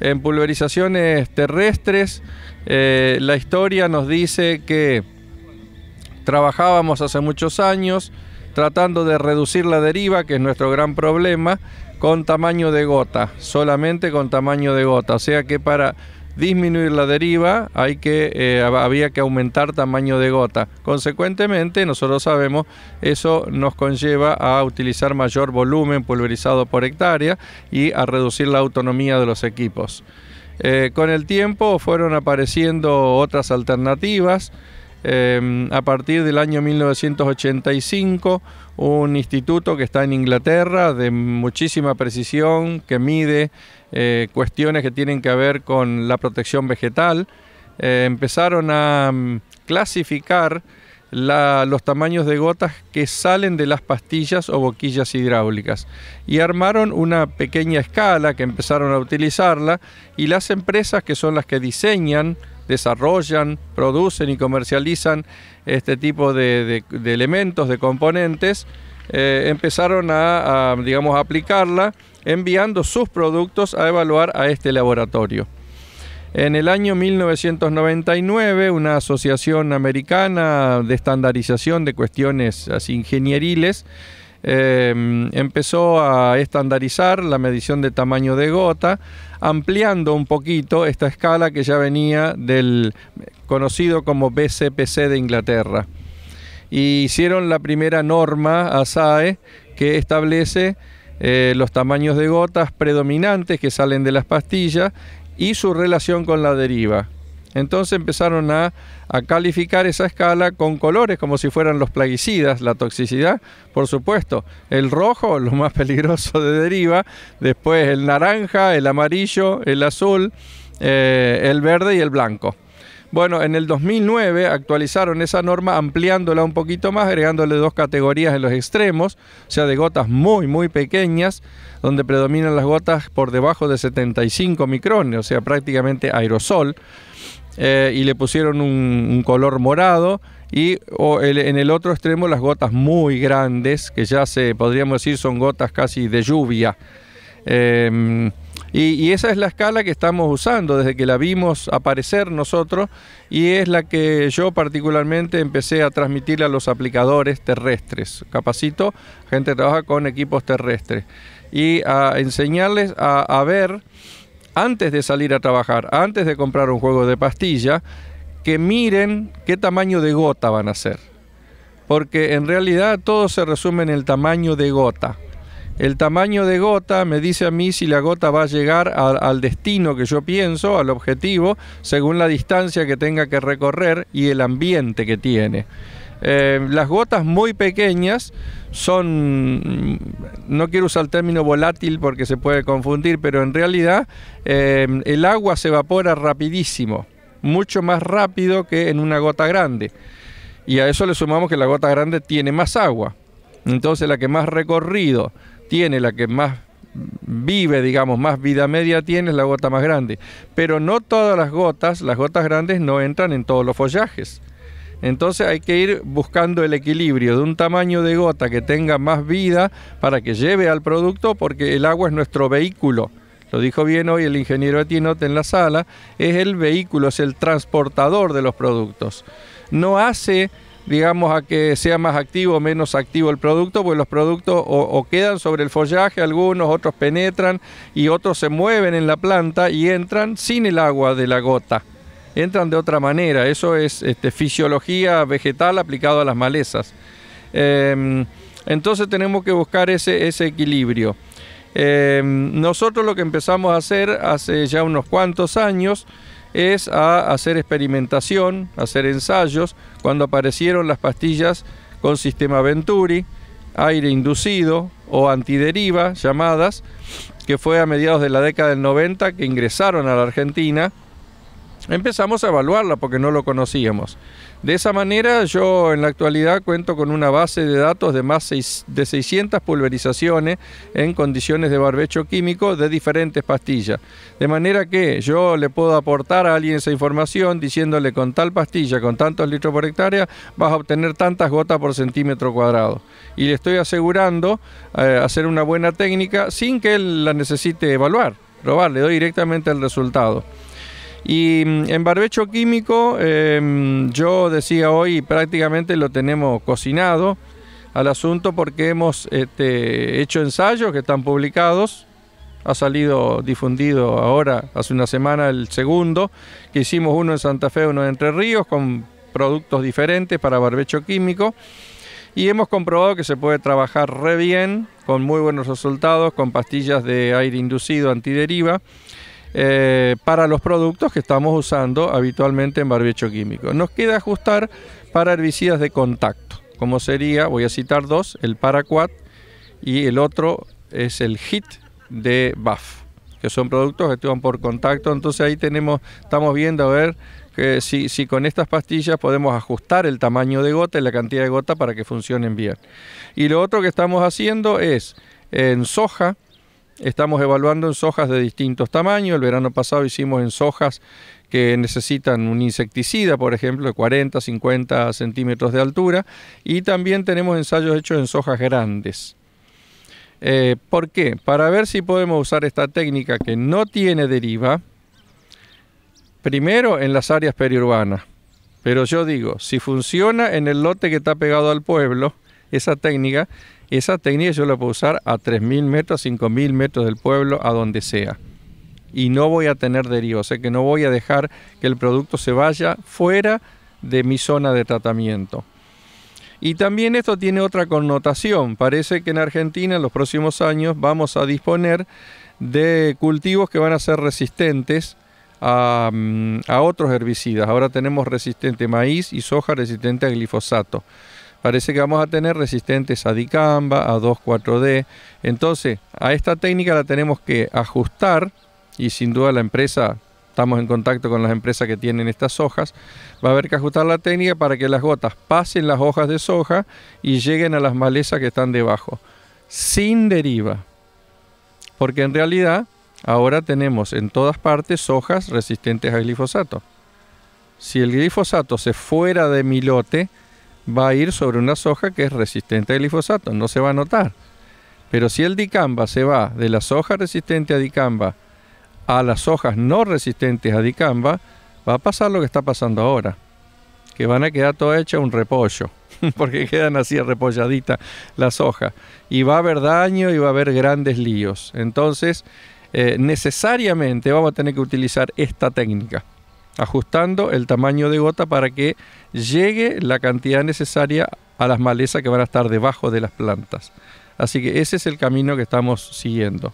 en pulverizaciones terrestres. Eh, la historia nos dice que trabajábamos hace muchos años tratando de reducir la deriva, que es nuestro gran problema, con tamaño de gota, solamente con tamaño de gota. O sea que para disminuir la deriva, hay que, eh, había que aumentar tamaño de gota. Consecuentemente, nosotros sabemos, eso nos conlleva a utilizar mayor volumen pulverizado por hectárea y a reducir la autonomía de los equipos. Eh, con el tiempo fueron apareciendo otras alternativas. Em, a partir del año 1985, un instituto que está en Inglaterra de muchísima precisión, que mide eh, cuestiones que tienen que ver con la protección vegetal, eh, empezaron a mm, clasificar los tamaños de gotas que salen de las pastillas o boquillas hidráulicas. Y armaron una pequeña escala que empezaron a utilizarla y las empresas que son las que diseñan desarrollan, producen y comercializan este tipo de, elementos, de componentes, eh, empezaron a, digamos, aplicarla enviando sus productos a evaluar a este laboratorio. En el año 1999, una asociación americana de estandarización de cuestiones ingenieriles Em, empezó a estandarizar la medición de tamaño de gota, ampliando un poquito esta escala que ya venía del conocido como BCPC de Inglaterra. Y hicieron la primera norma ASAE que establece eh, los tamaños de gotas predominantes que salen de las pastillas y su relación con la deriva. Entonces empezaron a, calificar esa escala con colores como si fueran los plaguicidas, la toxicidad, por supuesto. El rojo, lo más peligroso de deriva, después el naranja, el amarillo, el azul, eh, el verde y el blanco. Bueno, en el 2009 actualizaron esa norma ampliándola un poquito más, agregándole dos categorías en los extremos, o sea, de gotas muy, muy pequeñas, donde predominan las gotas por debajo de 75 micrones, o sea, prácticamente aerosol eh, y le pusieron un, color morado y en el otro extremo las gotas muy grandes, que ya se podríamos decir son gotas casi de lluvia. Em, y, esa es la escala que estamos usando desde que la vimos aparecer nosotros y es la que yo particularmente empecé a transmitir a los aplicadores terrestres. Capacito gente trabaja con equipos terrestres y a enseñarles a ver antes de salir a trabajar, antes de comprar un juego de pastilla, que miren qué tamaño de gota van a ser. Porque en realidad todo se resume en el tamaño de gota. El tamaño de gota me dice a mí si la gota va a llegar al destino que yo pienso, al objetivo, según la distancia que tenga que recorrer y el ambiente que tiene. Eh, las gotas muy pequeñas son, no quiero usar el término volátil porque se puede confundir, pero en realidad eh, el agua se evapora rapidísimo, mucho más rápido que en una gota grande. Y a eso le sumamos que la gota grande tiene más agua. Entonces la que más recorrido tiene, la que más vive, digamos, más vida media tiene, es la gota más grande. Pero no todas las gotas, las gotas grandes no entran en todos los follajes. Entonces hay que ir buscando el equilibrio de un tamaño de gota que tenga más vida para que lleve al producto, porque el agua es nuestro vehículo. Lo dijo bien hoy el ingeniero Atinote en la sala, es el vehículo, es el transportador de los productos. No hace digamos, a que sea más activo o menos activo el producto, pues los productos o, quedan sobre el follaje, algunos, otros penetran y otros se mueven en la planta y entran sin el agua de la gota entran de otra manera. Eso es este, fisiología vegetal aplicado a las malezas. Em, entonces tenemos que buscar ese, equilibrio. Em, nosotros lo que empezamos a hacer hace ya unos cuantos años es a hacer experimentación, hacer ensayos, cuando aparecieron las pastillas con sistema Venturi, aire inducido o antideriva llamadas, que fue a mediados de la década del 90 que ingresaron a la Argentina empezamos a evaluarla porque no lo conocíamos. De esa manera yo en la actualidad cuento con una base de datos de más de 600 pulverizaciones en condiciones de barbecho químico de diferentes pastillas. De manera que yo le puedo aportar a alguien esa información diciéndole con tal pastilla, con tantos litros por hectárea, vas a obtener tantas gotas por centímetro cuadrado. Y le estoy asegurando eh, hacer una buena técnica sin que él la necesite evaluar, probar, le doy directamente el resultado. Y mm, en barbecho químico, em, yo decía hoy, prácticamente lo tenemos cocinado al asunto porque hemos este, hecho ensayos que están publicados. Ha salido difundido ahora, hace una semana, el segundo, que hicimos uno en Santa Fe, uno en Entre Ríos, con productos diferentes para barbecho químico. Y hemos comprobado que se puede trabajar re bien, con muy buenos resultados, con pastillas de aire inducido antideriva. Eh, para los productos que estamos usando habitualmente en barbecho químico. Nos queda ajustar para herbicidas de contacto, como sería, voy a citar dos, el Paraquat y el otro es el HIT de BAF, que son productos que actúan por contacto, entonces ahí tenemos, estamos viendo a ver si, con estas pastillas podemos ajustar el tamaño de gota y la cantidad de gota para que funcionen bien. Y lo otro que estamos haciendo es en soja, Estamos evaluando en sojas de distintos tamaños. El verano pasado hicimos en sojas que necesitan un insecticida, por ejemplo, de 40, 50 centímetros de altura. Y también tenemos ensayos hechos en sojas grandes. Eh, ¿Por qué? Para ver si podemos usar esta técnica que no tiene deriva, primero en las áreas periurbanas. Pero yo digo, si funciona en el lote que está pegado al pueblo, esa técnica, esa técnica yo la puedo usar a 3.000 metros, 5.000 metros del pueblo, a donde sea. Y no voy a tener deriva, o sea que no voy a dejar que el producto se vaya fuera de mi zona de tratamiento. Y también esto tiene otra connotación. Parece que en Argentina en los próximos años vamos a disponer de cultivos que van a ser resistentes a, mm, a otros herbicidas. Ahora tenemos resistente maíz y soja resistente a glifosato parece que vamos a tener resistentes a dicamba, a 2,4-D. Entonces, a esta técnica la tenemos que ajustar y sin duda la empresa, estamos en contacto con las empresas que tienen estas hojas, va a haber que ajustar la técnica para que las gotas pasen las hojas de soja y lleguen a las malezas que están debajo, sin deriva. Porque en realidad ahora tenemos en todas partes hojas resistentes al glifosato. Si el glifosato se fuera de mi lote, va a ir sobre una soja que es resistente al glifosato, no se va a notar. Pero si el dicamba se va de la soja resistente a dicamba a las hojas no resistentes a dicamba, va a pasar lo que está pasando ahora, que van a quedar toda hecha un repollo, porque quedan así repolladitas las hojas. Y va a haber daño y va a haber grandes líos. Entonces, eh, necesariamente vamos a tener que utilizar esta técnica ajustando el tamaño de gota para que llegue la cantidad necesaria a las malezas que van a estar debajo de las plantas. Así que ese es el camino que estamos siguiendo.